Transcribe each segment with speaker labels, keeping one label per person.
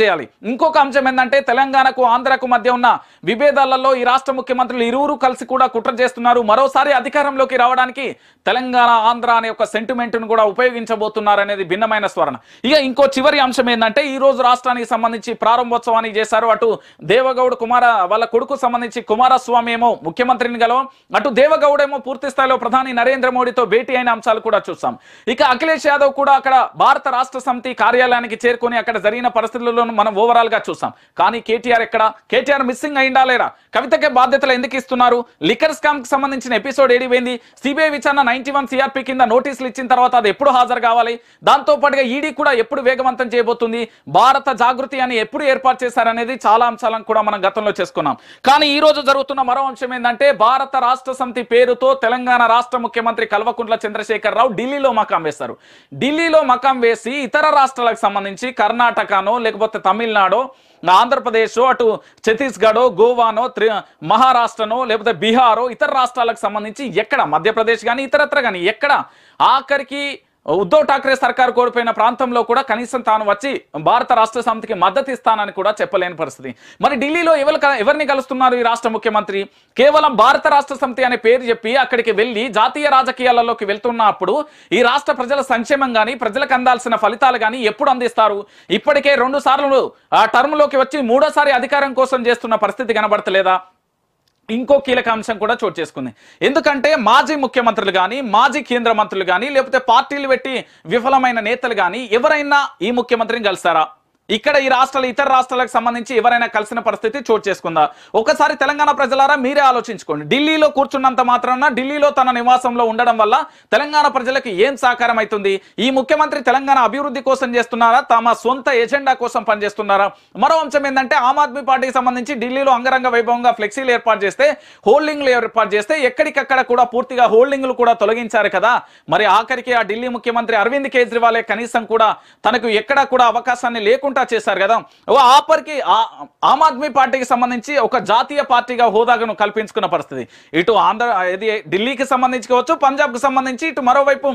Speaker 1: చేయాలి ఇంకొక అంశం ఏంటంటే తెలంగాణకు ఆంధ్రకు మధ్య ఉన్న విభేదాలలో ఈ రాష్ట్ర ముఖ్యమంత్రులు ఇరువురు కలిసి కూడా కుట్ర చేస్తున్నారు మరోసారి అధికారంలోకి రావడానికి తెలంగాణ ఆంధ్ర అనే ఒక సెంటిమెంట్ను కూడా ఉపయోగించబోతున్నారు అనేది భిన్నమైన స్వరణ ఇక ఇంకో చివరి అంశం ఏంటంటే ఈ రోజు రాష్ట్రానికి సంబంధించి ప్రారంభోత్సవాన్ని చేశారు అటు దేవగౌడ్ కుమార వాళ్ళ కొడుకు సంబంధించి కుమారస్వామి ఏమో ముఖ్యమంత్రిని గలవం అటు దేవగౌడ్ ఏమో పూర్తి స్థాయిలో ప్రధాని నరేంద్ర మోడీతో భేటీ అయిన అంశాలు కూడా చూస్తాం ఇక అఖిలేష్ యాదవ్ కూడా అక్కడ భారత రాష్ట్ర సమితి కార్యాలయానికి చేరుకొని అక్కడ జరిగిన పరిస్థితుల్లో విషయాలను మనం ఓవరాల్గా చూస్తాం కానీ కేటీఆర్ ఎక్కడ కేటీఆర్ మిస్సింగ్ అయిందా లేరా కవితకే బాధ్యతలు ఎందుకు ఇస్తున్నారు లిక్కర్ స్కామ్కి సంబంధించిన ఎపిసోడ్ ఏడిపోయింది సిబిఐ విచారణ నైన్టీ వన్ సిఆర్పి కింద నోటీసులు ఇచ్చిన తర్వాత అది ఎప్పుడు హాజరు కావాలి దాంతోపాటుగా ఈడీ e కూడా ఎప్పుడు వేగవంతం చేయబోతుంది భారత జాగృతి అని ఎప్పుడు ఏర్పాటు చేశారనేది చాలా అంశాలను కూడా మనం గతంలో చేసుకున్నాం కానీ ఈ రోజు జరుగుతున్న మరో అంశం ఏంటంటే భారత రాష్ట్ర సమితి పేరుతో తెలంగాణ రాష్ట్ర ముఖ్యమంత్రి కల్వకుంట్ల చంద్రశేఖర్ రావు ఢిల్లీలో మకాం వేస్తారు ఢిల్లీలో మకాం వేసి ఇతర రాష్ట్రాలకు సంబంధించి కర్ణాటకనో లేకపోతే లేకపోతే తమిళనాడో ఆంధ్రప్రదేశ్ అటు ఛత్తీస్గఢ్ గోవానో త్రి మహారాష్ట్రనో లేకపోతే బీహారో ఇతర రాష్ట్రాలకు సంబంధించి ఎక్కడ మధ్యప్రదేశ్ కానీ ఇతరత్ర కానీ ఎక్కడ ఆఖరికి ఉద్దవ్ ఠాక్రే సర్కార్ కోల్పోయిన ప్రాంతంలో కూడా కనీసం తాను వచ్చి భారత రాష్ట్ర సమితికి మద్దతు ఇస్తానని కూడా చెప్పలేని పరిస్థితి మరి ఢిల్లీలో ఎవరు ఎవరిని కలుస్తున్నారు ఈ రాష్ట్ర ముఖ్యమంత్రి కేవలం భారత రాష్ట్ర సమితి అనే పేరు చెప్పి అక్కడికి వెళ్ళి జాతీయ రాజకీయాలలోకి వెళ్తున్నప్పుడు ఈ రాష్ట్ర ప్రజల సంక్షేమం కానీ ప్రజలకు అందాల్సిన ఫలితాలు కానీ ఎప్పుడు అందిస్తారు ఇప్పటికే రెండు సార్లు ఆ టర్మ్లోకి వచ్చి మూడోసారి అధికారం కోసం చేస్తున్న పరిస్థితి కనబడతలేదా ఇంకో కీలక అంశం కూడా చోటు చేసుకుంది ఎందుకంటే మాజీ ముఖ్యమంత్రులు కానీ మాజీ కేంద్ర మంత్రులు కానీ లేకపోతే పార్టీలు పెట్టి విఫలమైన నేతలు కానీ ఎవరైనా ఈ ముఖ్యమంత్రిని కలుస్తారా ఇక్కడ ఈ రాష్ట్రాలు ఇతర రాష్ట్రాలకు సంబంధించి ఎవరైనా కలిసిన పరిస్థితి చోటు చేసుకుందా ఒకసారి తెలంగాణ ప్రజలారా మీరే ఆలోచించుకోండి ఢిల్లీలో కూర్చున్నంత మాత్రాన ఢిల్లీలో తన నివాసంలో ఉండడం వల్ల తెలంగాణ ప్రజలకు ఏం సహకారం అవుతుంది ఈ ముఖ్యమంత్రి తెలంగాణ అభివృద్ధి కోసం చేస్తున్నారా తమ సొంత ఎజెండా కోసం పనిచేస్తున్నారా మరో అంశం ఏంటంటే ఆమ్ ఆద్మీ పార్టీకి సంబంధించి ఢిల్లీలో అంగరంగ వైభవంగా ఫ్లెక్సీలు ఏర్పాటు చేస్తే హోల్డింగ్లు ఏర్పాటు చేస్తే ఎక్కడికక్కడ కూడా పూర్తిగా హోల్డింగ్లు కూడా తొలగించారు కదా మరి ఆఖరికి ఆ ఢిల్లీ ముఖ్యమంత్రి అరవింద్ కేజ్రీవాలే కనీసం కూడా తనకు ఎక్కడా కూడా అవకాశాన్ని లేకుండా లేకుండా చేశారు కదా ఓ ఆపర్కి ఆమ్ ఆద్మీ పార్టీకి సంబంధించి ఒక జాతీయ పార్టీగా హోదాను కల్పించుకున్న పరిస్థితి ఇటు ఆంధ్ర ఇది ఢిల్లీకి సంబంధించి కావచ్చు పంజాబ్కి సంబంధించి ఇటు మరోవైపు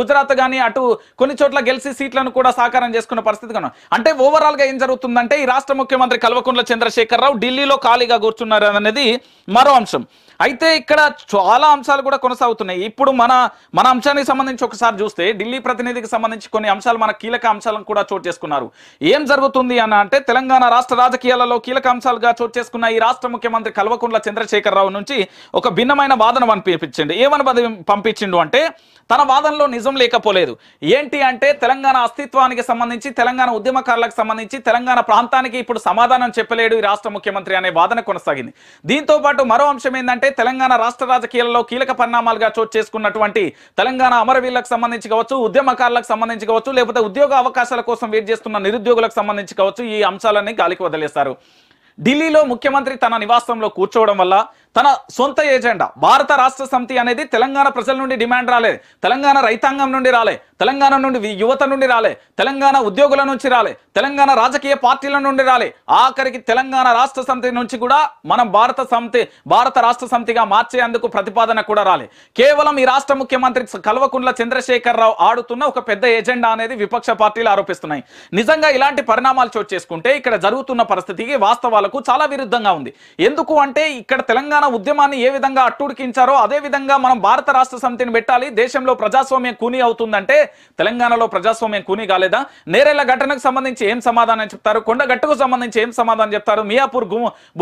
Speaker 1: గుజరాత్ కానీ అటు కొన్ని చోట్ల గెలిచి సీట్లను కూడా సాకారం చేసుకున్న పరిస్థితి కను అంటే ఓవరాల్గా ఏం జరుగుతుందంటే ఈ రాష్ట్ర ముఖ్యమంత్రి కల్వకుంట్ల చంద్రశేఖరరావు ఢిల్లీలో ఖాళీగా కూర్చున్నారు అనేది మరో అంశం అయితే ఇక్కడ చాలా అంశాలు కూడా కొనసాగుతున్నాయి ఇప్పుడు మన మన అంశానికి సంబంధించి ఒకసారి చూస్తే ఢిల్లీ ప్రతినిధికి సంబంధించి కొన్ని అంశాలు మన కీలక అంశాలను కూడా చోటు చేసుకున్నారు ఏం జరుగుతుంది అన్న అంటే తెలంగాణ రాష్ట్ర రాజకీయాలలో కీలక అంశాలుగా చోటు చేసుకున్న ఈ రాష్ట్ర ముఖ్యమంత్రి కల్వకుంట్ల చంద్రశేఖరరావు నుంచి ఒక భిన్నమైన వాదన పంపించిండు ఏమని పంపించిండు అంటే తన వాదనలో నిజం లేకపోలేదు ఏంటి అంటే తెలంగాణ అస్తిత్వానికి సంబంధించి తెలంగాణ ఉద్యమకారులకు సంబంధించి తెలంగాణ ప్రాంతానికి ఇప్పుడు సమాధానం చెప్పలేడు ఈ రాష్ట్ర ముఖ్యమంత్రి అనే వాదన కొనసాగింది దీంతో పాటు మరో అంశం ఏంటంటే తెలంగాణ రాష్ట్ర రాజకీయాలలో కీలక పరిణామాలుగా చోటు చేసుకున్నటువంటి తెలంగాణ అమరవీరులకు సంబంధించి కావచ్చు ఉద్యమకారులకు సంబంధించి కావచ్చు లేకపోతే ఉద్యోగ అవకాశాల కోసం వెయిట్ చేస్తున్న నిరుద్యోగులకు సంబంధించి కావచ్చు ఈ అంశాలన్నీ గాలికి వదిలేస్తారు ఢిల్లీలో ముఖ్యమంత్రి తన నివాసంలో కూర్చోవడం వల్ల తన సొంత ఏజెండా భారత రాష్ట్ర సమితి అనేది తెలంగాణ ప్రజల నుండి డిమాండ్ రాలే తెలంగాణ రైతాంగం నుండి రాలే తెలంగాణ నుండి యువత నుండి రాలే తెలంగాణ ఉద్యోగుల నుంచి రాలే తెలంగాణ రాజకీయ పార్టీల నుండి రాలే ఆఖరికి తెలంగాణ రాష్ట్ర సమితి నుంచి కూడా మనం భారత సమితి భారత రాష్ట్ర సమితిగా మార్చేందుకు ప్రతిపాదన కూడా రాలే కేవలం ఈ రాష్ట్ర ముఖ్యమంత్రి చంద్రశేఖర్ చంద్రశేఖరరావు ఆడుతున్న ఒక పెద్ద ఎజెండా అనేది విపక్ష పార్టీలు ఆరోపిస్తున్నాయి నిజంగా ఇలాంటి పరిణామాలు చోటు చేసుకుంటే ఇక్కడ జరుగుతున్న పరిస్థితికి వాస్తవాలకు చాలా విరుద్ధంగా ఉంది ఎందుకు అంటే ఇక్కడ తెలంగాణ ఉద్యమాన్ని ఏ విధంగా అట్టుడికించారో అదే విధంగా మనం భారత రాష్ట్ర సమితిని పెట్టాలి దేశంలో ప్రజాస్వామ్యం కూనీ అవుతుందంటే తెలంగాణలో ప్రజాస్వామ్యం కూనీ కాలేదా నేరేళ్ల ఘటనకు సంబంధించి ఏం సమాధానం చెప్తారు కొండగట్టుకు సంబంధించి ఏం సమాధానం చెప్తారు మియాపూర్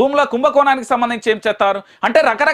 Speaker 1: భూముల కుంభకోణానికి సంబంధించి ఏం చెప్తారు అంటే రకరకాల